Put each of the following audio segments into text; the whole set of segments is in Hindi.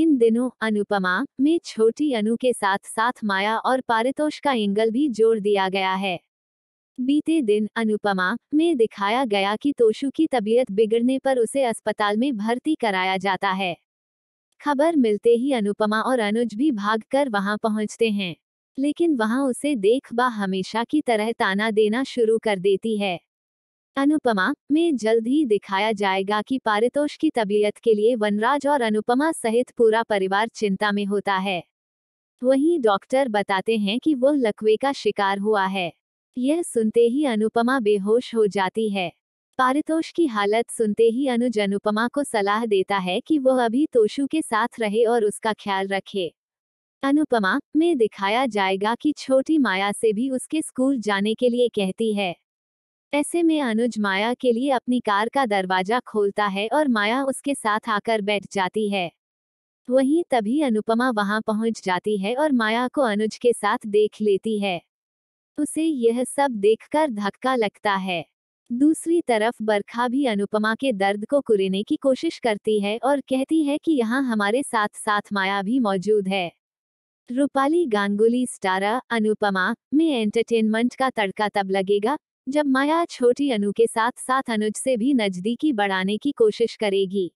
इन दिनों अनुपमा में छोटी अनु के साथ साथ माया और पारितोष का एंगल भी जोड़ दिया गया है बीते दिन अनुपमा में दिखाया गया कि तोशु की तबीयत बिगड़ने पर उसे अस्पताल में भर्ती कराया जाता है खबर मिलते ही अनुपमा और अनुज भी भागकर वहां पहुंचते हैं लेकिन वहां उसे देख बा हमेशा की तरह ताना देना शुरू कर देती है अनुपमा में जल्द ही दिखाया जाएगा कि पारितोष की तबीयत के लिए वनराज और अनुपमा सहित पूरा परिवार चिंता में होता है वहीं डॉक्टर बताते हैं कि वह लकवे का शिकार हुआ है यह सुनते ही अनुपमा बेहोश हो जाती है पारितोष की हालत सुनते ही अनुज अनुपमा को सलाह देता है कि वह अभी तोशु के साथ रहे और उसका ख्याल रखे अनुपमा में दिखाया जाएगा कि छोटी माया से भी उसके स्कूल जाने के लिए कहती है ऐसे में अनुज माया के लिए अपनी कार का दरवाजा खोलता है और माया उसके साथ आकर बैठ जाती है वहीं तभी अनुपमा वहां पहुंच जाती है और माया को अनुज के साथ देख लेती है उसे यह सब देखकर धक्का लगता है दूसरी तरफ बरखा भी अनुपमा के दर्द को कुरेने की कोशिश करती है और कहती है कि यहाँ हमारे साथ साथ माया भी मौजूद है रूपाली गांगुली स्टारा अनुपमा में एंटरटेनमेंट का तड़का तब लगेगा जब माया छोटी अनु के साथ साथ अनुज से भी नजदीकी बढ़ाने की कोशिश करेगी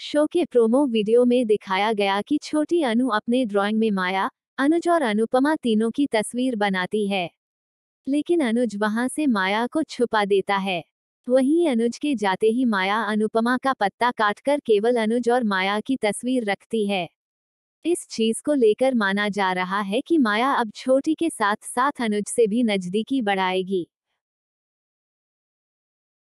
शो के प्रोमो वीडियो में दिखाया गया कि छोटी अनु अपने ड्राइंग में माया अनुज और अनुपमा तीनों की तस्वीर बनाती है लेकिन अनुज वहां से माया को छुपा देता है वहीं अनुज के जाते ही माया अनुपमा का पत्ता काटकर केवल अनुज और माया की तस्वीर रखती है इस चीज को लेकर माना जा रहा है कि माया अब छोटी के साथ साथ अनुज से भी नजदीकी बढ़ाएगी